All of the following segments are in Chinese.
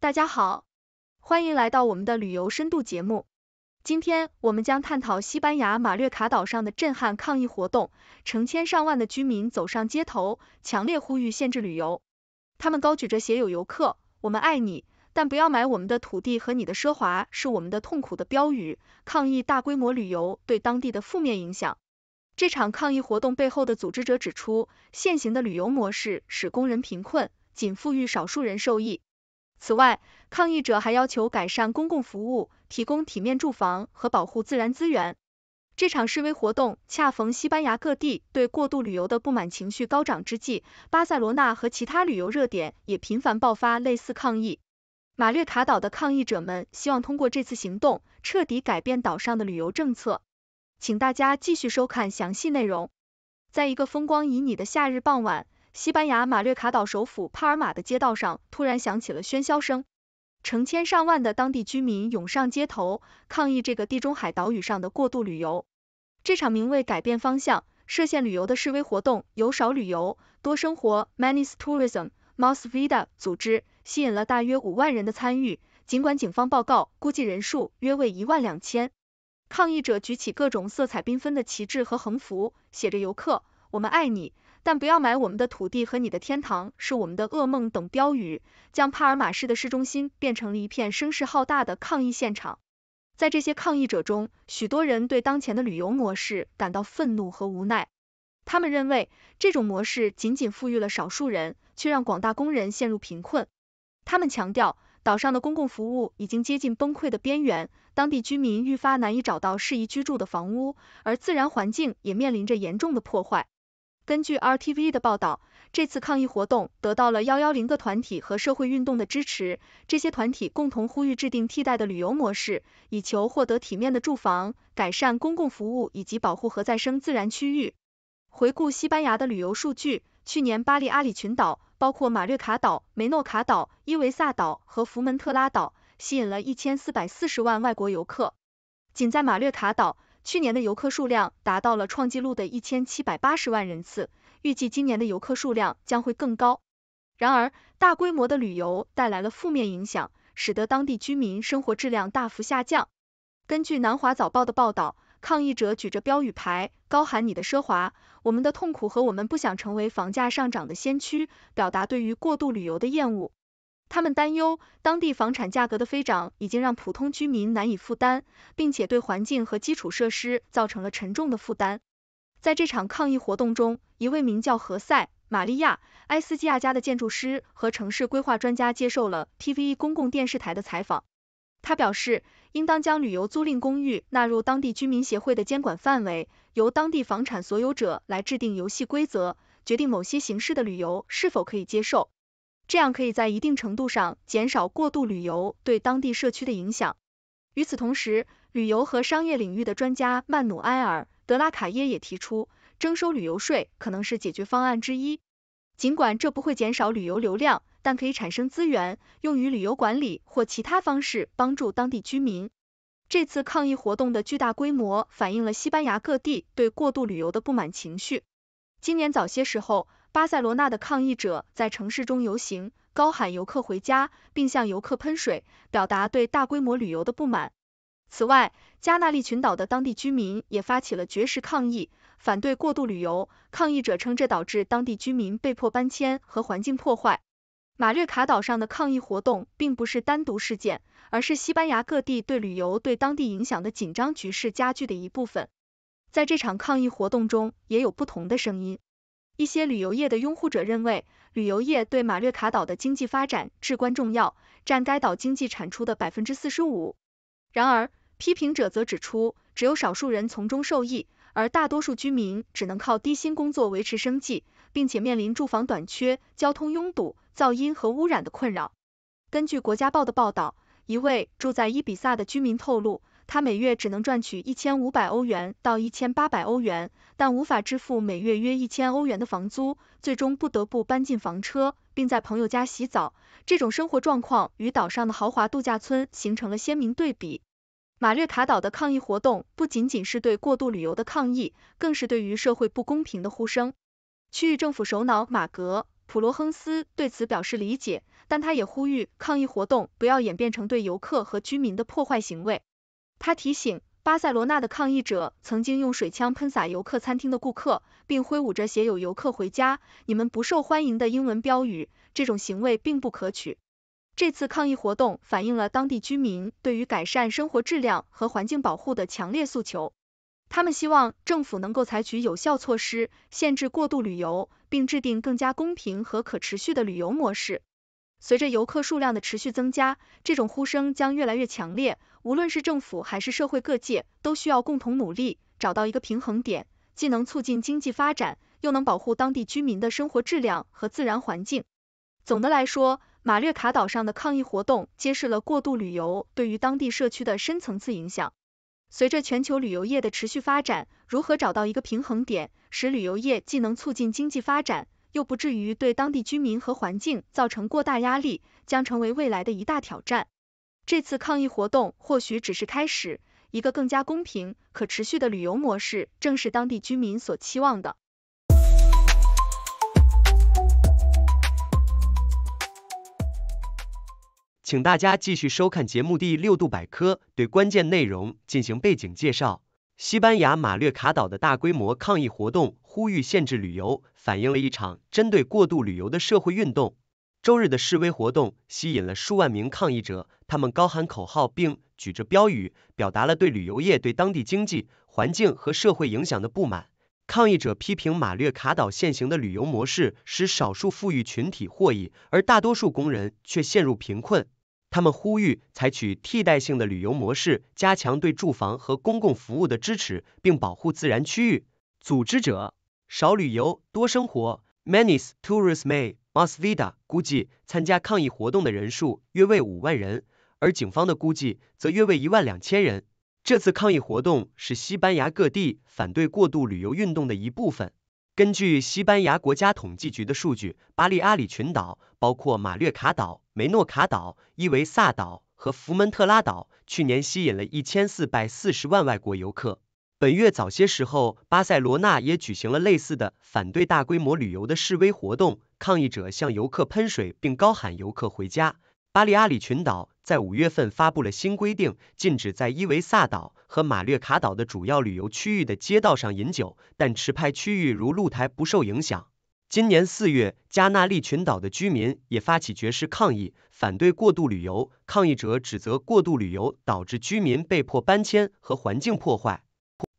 大家好，欢迎来到我们的旅游深度节目。今天我们将探讨西班牙马略卡岛上的震撼抗议活动。成千上万的居民走上街头，强烈呼吁限制旅游。他们高举着写有“游客，我们爱你，但不要买我们的土地和你的奢华是我们的痛苦”的标语，抗议大规模旅游对当地的负面影响。这场抗议活动背后的组织者指出，现行的旅游模式使工人贫困，仅富裕少数人受益。此外，抗议者还要求改善公共服务、提供体面住房和保护自然资源。这场示威活动恰逢西班牙各地对过度旅游的不满情绪高涨之际，巴塞罗那和其他旅游热点也频繁爆发类似抗议。马略卡岛的抗议者们希望通过这次行动彻底改变岛上的旅游政策。请大家继续收看详细内容。在一个风光旖旎的夏日傍晚。西班牙马略卡岛首府帕尔马的街道上突然响起了喧嚣声，成千上万的当地居民涌上街头，抗议这个地中海岛屿上的过度旅游。这场名为“改变方向，涉县旅游”的示威活动由少旅游多生活 m a n i s Tourism m o s Vida） 组织，吸引了大约五万人的参与，尽管警方报告估计人数约为一万两千。抗议者举起各种色彩缤纷的旗帜和横幅，写着“游客，我们爱你”。但不要买我们的土地和你的天堂是我们的噩梦等标语，将帕尔马市的市中心变成了一片声势浩大的抗议现场。在这些抗议者中，许多人对当前的旅游模式感到愤怒和无奈。他们认为，这种模式仅仅富裕了少数人，却让广大工人陷入贫困。他们强调，岛上的公共服务已经接近崩溃的边缘，当地居民愈发难以找到适宜居住的房屋，而自然环境也面临着严重的破坏。根据 RTV 的报道，这次抗议活动得到了110个团体和社会运动的支持。这些团体共同呼吁制定替代的旅游模式，以求获得体面的住房、改善公共服务以及保护和再生自然区域。回顾西班牙的旅游数据，去年巴利阿里群岛（包括马略卡岛、梅诺卡岛、伊维萨岛和福门特拉岛）吸引了一千四百四十万外国游客。仅在马略卡岛，去年的游客数量达到了创纪录的一千七百八十万人次，预计今年的游客数量将会更高。然而，大规模的旅游带来了负面影响，使得当地居民生活质量大幅下降。根据南华早报的报道，抗议者举着标语牌，高喊你的奢华，我们的痛苦和我们不想成为房价上涨的先驱，表达对于过度旅游的厌恶。他们担忧当地房产价格的飞涨已经让普通居民难以负担，并且对环境和基础设施造成了沉重的负担。在这场抗议活动中，一位名叫何塞·玛利亚·埃斯基亚加的建筑师和城市规划专家接受了 TV 公共电视台的采访。他表示，应当将旅游租赁公寓纳入当地居民协会的监管范围，由当地房产所有者来制定游戏规则，决定某些形式的旅游是否可以接受。这样可以在一定程度上减少过度旅游对当地社区的影响。与此同时，旅游和商业领域的专家曼努埃尔·德拉卡耶也提出，征收旅游税可能是解决方案之一。尽管这不会减少旅游流量，但可以产生资源用于旅游管理或其他方式帮助当地居民。这次抗议活动的巨大规模反映了西班牙各地对过度旅游的不满情绪。今年早些时候，巴塞罗那的抗议者在城市中游行，高喊“游客回家”，并向游客喷水，表达对大规模旅游的不满。此外，加那利群岛的当地居民也发起了绝食抗议，反对过度旅游。抗议者称，这导致当地居民被迫搬迁和环境破坏。马略卡岛上的抗议活动并不是单独事件，而是西班牙各地对旅游对当地影响的紧张局势加剧的一部分。在这场抗议活动中，也有不同的声音。一些旅游业的拥护者认为，旅游业对马略卡岛的经济发展至关重要，占该岛经济产出的百分之四十五。然而，批评者则指出，只有少数人从中受益，而大多数居民只能靠低薪工作维持生计，并且面临住房短缺、交通拥堵、噪音和污染的困扰。根据《国家报》的报道，一位住在伊比萨的居民透露。他每月只能赚取一千五百欧元到一千八百欧元，但无法支付每月约一千欧元的房租，最终不得不搬进房车，并在朋友家洗澡。这种生活状况与岛上的豪华度假村形成了鲜明对比。马略卡岛的抗议活动不仅仅是对过度旅游的抗议，更是对于社会不公平的呼声。区域政府首脑马格·普罗亨斯对此表示理解，但他也呼吁抗议活动不要演变成对游客和居民的破坏行为。他提醒巴塞罗那的抗议者，曾经用水枪喷洒游客餐厅的顾客，并挥舞着写有“游客回家，你们不受欢迎”的英文标语，这种行为并不可取。这次抗议活动反映了当地居民对于改善生活质量和环境保护的强烈诉求。他们希望政府能够采取有效措施，限制过度旅游，并制定更加公平和可持续的旅游模式。随着游客数量的持续增加，这种呼声将越来越强烈。无论是政府还是社会各界，都需要共同努力，找到一个平衡点，既能促进经济发展，又能保护当地居民的生活质量和自然环境。总的来说，马略卡岛上的抗议活动揭示了过度旅游对于当地社区的深层次影响。随着全球旅游业的持续发展，如何找到一个平衡点，使旅游业既能促进经济发展，又不至于对当地居民和环境造成过大压力，将成为未来的一大挑战。这次抗议活动或许只是开始，一个更加公平、可持续的旅游模式，正是当地居民所期望的。请大家继续收看节目第六度百科，对关键内容进行背景介绍。西班牙马略卡岛的大规模抗议活动，呼吁限制旅游，反映了一场针对过度旅游的社会运动。周日的示威活动吸引了数万名抗议者，他们高喊口号并举着标语，表达了对旅游业对当地经济、环境和社会影响的不满。抗议者批评马略卡岛现行的旅游模式使少数富裕群体获益，而大多数工人却陷入贫困。他们呼吁采取替代性的旅游模式，加强对住房和公共服务的支持，并保护自然区域。组织者：少旅游，多生活。Many tourists may. Mosvida 估计，参加抗议活动的人数约为五万人，而警方的估计则约为一万两千人。这次抗议活动是西班牙各地反对过度旅游运动的一部分。根据西班牙国家统计局的数据，巴利阿里群岛包括马略卡岛、梅诺卡岛、伊维萨岛和福门特拉岛，去年吸引了一千四百四十万外国游客。本月早些时候，巴塞罗那也举行了类似的反对大规模旅游的示威活动。抗议者向游客喷水，并高喊“游客回家”。巴利阿里群岛在五月份发布了新规定，禁止在伊维萨岛和马略卡岛的主要旅游区域的街道上饮酒，但持拍区域如露台不受影响。今年四月，加纳利群岛的居民也发起绝食抗议，反对过度旅游。抗议者指责过度旅游导致居民被迫搬迁和环境破坏。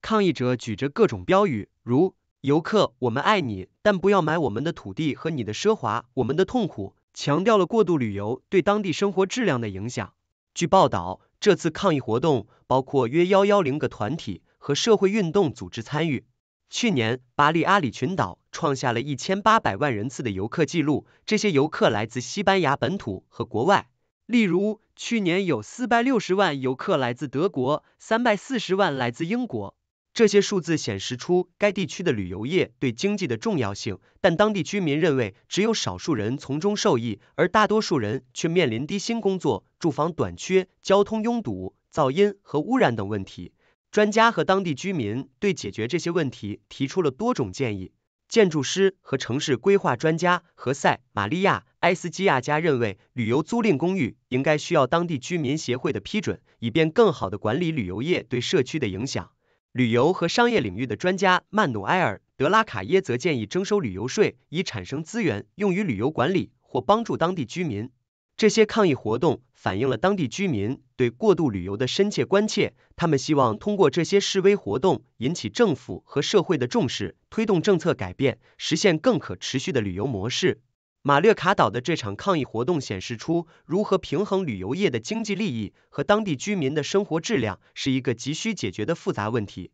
抗议者举着各种标语，如。游客，我们爱你，但不要买我们的土地和你的奢华，我们的痛苦。强调了过度旅游对当地生活质量的影响。据报道，这次抗议活动包括约幺幺零个团体和社会运动组织参与。去年，巴利阿里群岛创下了一千八百万人次的游客记录，这些游客来自西班牙本土和国外。例如，去年有四百六十万游客来自德国，三百四十万来自英国。这些数字显示出该地区的旅游业对经济的重要性，但当地居民认为只有少数人从中受益，而大多数人却面临低薪工作、住房短缺、交通拥堵、噪音和污染等问题。专家和当地居民对解决这些问题提出了多种建议。建筑师和城市规划专家何塞·玛利亚·埃斯基亚加认为，旅游租赁公寓应该需要当地居民协会的批准，以便更好地管理旅游业对社区的影响。旅游和商业领域的专家曼努埃尔·德拉卡耶则建议征收旅游税，以产生资源用于旅游管理或帮助当地居民。这些抗议活动反映了当地居民对过度旅游的深切关切，他们希望通过这些示威活动引起政府和社会的重视，推动政策改变，实现更可持续的旅游模式。马略卡岛的这场抗议活动显示出，如何平衡旅游业的经济利益和当地居民的生活质量，是一个急需解决的复杂问题。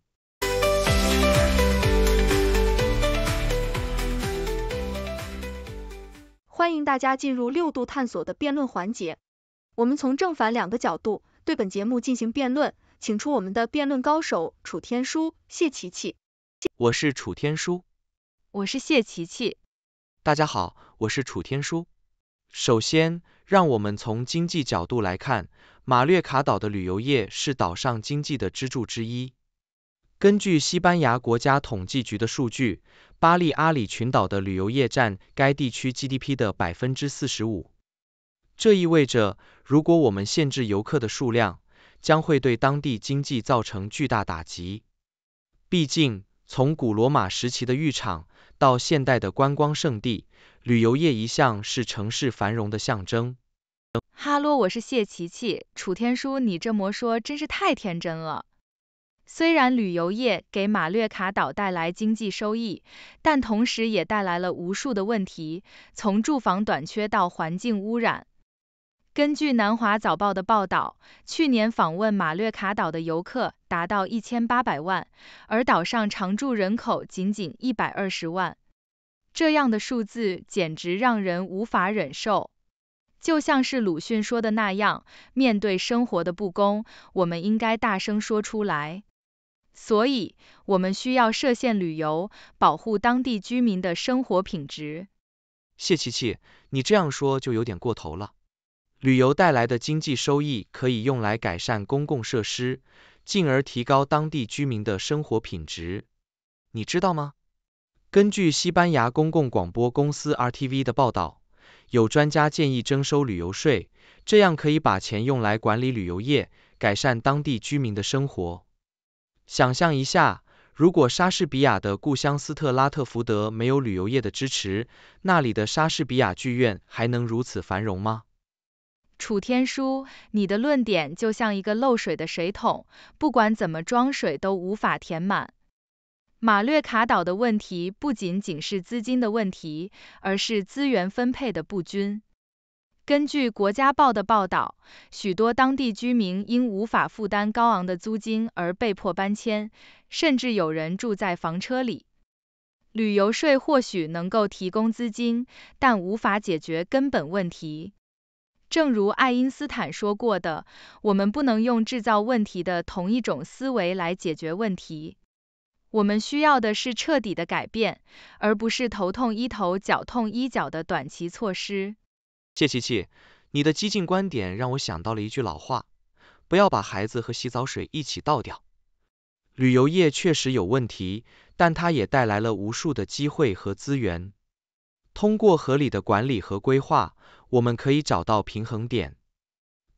欢迎大家进入六度探索的辩论环节，我们从正反两个角度对本节目进行辩论，请出我们的辩论高手楚天舒、谢琪琪。我是楚天舒。我是谢琪琪。大家好。我是楚天舒。首先，让我们从经济角度来看，马略卡岛的旅游业是岛上经济的支柱之一。根据西班牙国家统计局的数据，巴利阿里群岛的旅游业占该地区 GDP 的百分之四十五。这意味着，如果我们限制游客的数量，将会对当地经济造成巨大打击。毕竟，从古罗马时期的浴场。到现代的观光胜地，旅游业一向是城市繁荣的象征。哈喽，我是谢琪琪。楚天舒，你这么说真是太天真了。虽然旅游业给马略卡岛带来经济收益，但同时也带来了无数的问题，从住房短缺到环境污染。根据《南华早报》的报道，去年访问马略卡岛的游客达到一千八百万，而岛上常住人口仅仅一百二十万，这样的数字简直让人无法忍受。就像是鲁迅说的那样，面对生活的不公，我们应该大声说出来。所以，我们需要设限旅游，保护当地居民的生活品质。谢琪琪，你这样说就有点过头了。旅游带来的经济收益可以用来改善公共设施，进而提高当地居民的生活品质。你知道吗？根据西班牙公共广播公司 RTV 的报道，有专家建议征收旅游税，这样可以把钱用来管理旅游业，改善当地居民的生活。想象一下，如果莎士比亚的故乡斯特拉特福德没有旅游业的支持，那里的莎士比亚剧院还能如此繁荣吗？楚天舒，你的论点就像一个漏水的水桶，不管怎么装水都无法填满。马略卡岛的问题不仅仅是资金的问题，而是资源分配的不均。根据《国家报》的报道，许多当地居民因无法负担高昂的租金而被迫搬迁，甚至有人住在房车里。旅游税或许能够提供资金，但无法解决根本问题。正如爱因斯坦说过的，我们不能用制造问题的同一种思维来解决问题。我们需要的是彻底的改变，而不是头痛医头、脚痛医脚的短期措施。谢琪琪，你的激进观点让我想到了一句老话：不要把孩子和洗澡水一起倒掉。旅游业确实有问题，但它也带来了无数的机会和资源。通过合理的管理和规划。我们可以找到平衡点，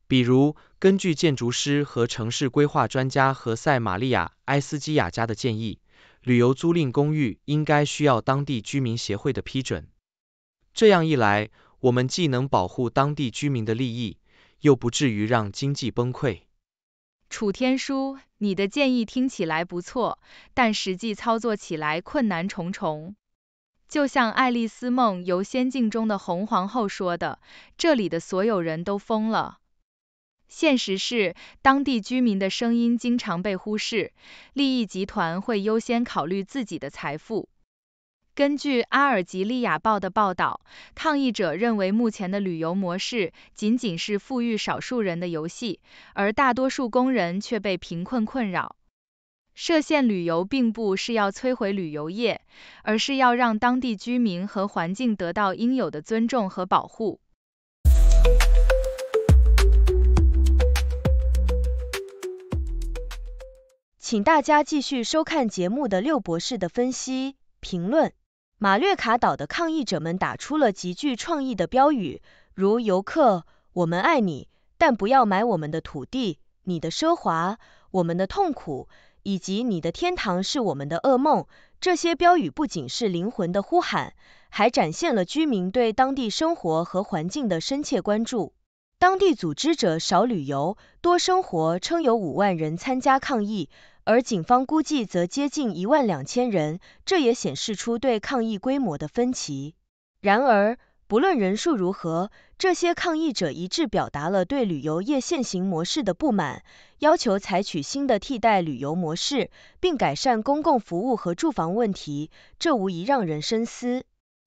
比如根据建筑师和城市规划专家何塞·玛利亚·埃斯基亚加的建议，旅游租赁公寓应该需要当地居民协会的批准。这样一来，我们既能保护当地居民的利益，又不至于让经济崩溃。楚天舒，你的建议听起来不错，但实际操作起来困难重重。就像《爱丽丝梦游仙境》中的红皇后说的：“这里的所有人都疯了。”现实是，当地居民的声音经常被忽视，利益集团会优先考虑自己的财富。根据《阿尔及利亚报》的报道，抗议者认为目前的旅游模式仅仅是富裕少数人的游戏，而大多数工人却被贫困困扰。设限旅游并不是要摧毁旅游业，而是要让当地居民和环境得到应有的尊重和保护。请大家继续收看节目的六博士的分析评论。马略卡岛的抗议者们打出了极具创意的标语，如“游客，我们爱你，但不要买我们的土地，你的奢华，我们的痛苦。”以及你的天堂是我们的噩梦，这些标语不仅是灵魂的呼喊，还展现了居民对当地生活和环境的深切关注。当地组织者少旅游多生活称有五万人参加抗议，而警方估计则接近一万两千人，这也显示出对抗议规模的分歧。然而，不论人数如何。这些抗议者一致表达了对旅游业现行模式的不满，要求采取新的替代旅游模式，并改善公共服务和住房问题。这无疑让人深思。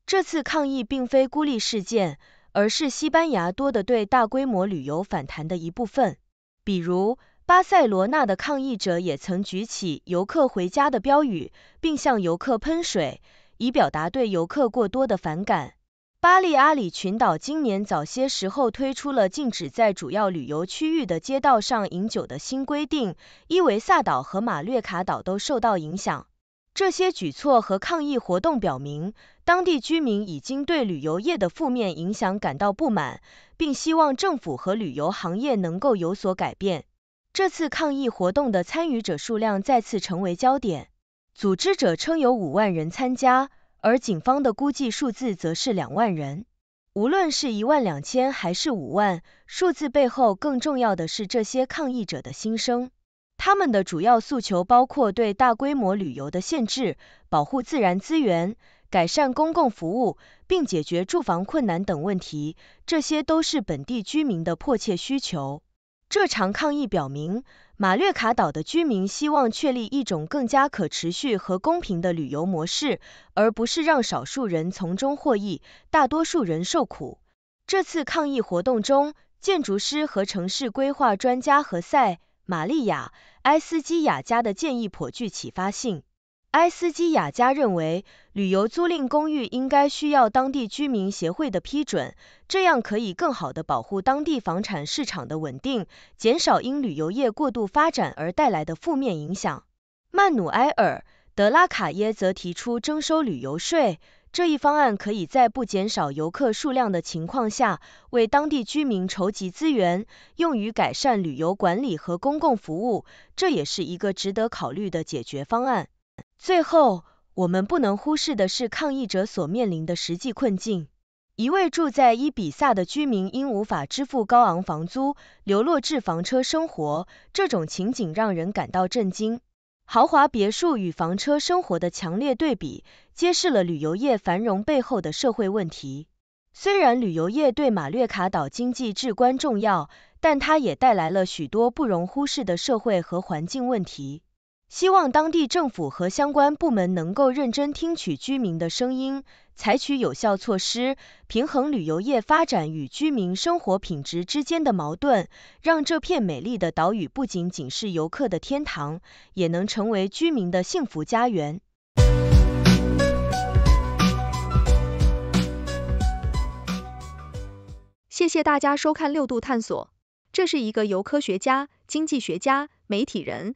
这次抗议并非孤立事件，而是西班牙多的对大规模旅游反弹的一部分。比如，巴塞罗那的抗议者也曾举起“游客回家”的标语，并向游客喷水，以表达对游客过多的反感。巴利阿里群岛今年早些时候推出了禁止在主要旅游区域的街道上饮酒的新规定，伊维萨岛和马略卡岛都受到影响。这些举措和抗议活动表明，当地居民已经对旅游业的负面影响感到不满，并希望政府和旅游行业能够有所改变。这次抗议活动的参与者数量再次成为焦点，组织者称有五万人参加。而警方的估计数字则是两万人。无论是一万两千还是五万，数字背后更重要的是这些抗议者的心声。他们的主要诉求包括对大规模旅游的限制、保护自然资源、改善公共服务，并解决住房困难等问题。这些都是本地居民的迫切需求。这场抗议表明，马略卡岛的居民希望确立一种更加可持续和公平的旅游模式，而不是让少数人从中获益，大多数人受苦。这次抗议活动中，建筑师和城市规划专家何塞·玛利亚·埃斯基亚加的建议颇具启发性。埃斯基雅加认为，旅游租赁公寓应该需要当地居民协会的批准，这样可以更好地保护当地房产市场的稳定，减少因旅游业过度发展而带来的负面影响。曼努埃尔·德拉卡耶则提出征收旅游税，这一方案可以在不减少游客数量的情况下，为当地居民筹集资源，用于改善旅游管理和公共服务，这也是一个值得考虑的解决方案。最后，我们不能忽视的是抗议者所面临的实际困境。一位住在伊比萨的居民因无法支付高昂房租，流落至房车生活，这种情景让人感到震惊。豪华别墅与房车生活的强烈对比，揭示了旅游业繁荣背后的社会问题。虽然旅游业对马略卡岛经济至关重要，但它也带来了许多不容忽视的社会和环境问题。希望当地政府和相关部门能够认真听取居民的声音，采取有效措施，平衡旅游业发展与居民生活品质之间的矛盾，让这片美丽的岛屿不仅仅是游客的天堂，也能成为居民的幸福家园。谢谢大家收看六度探索，这是一个由科学家、经济学家、媒体人。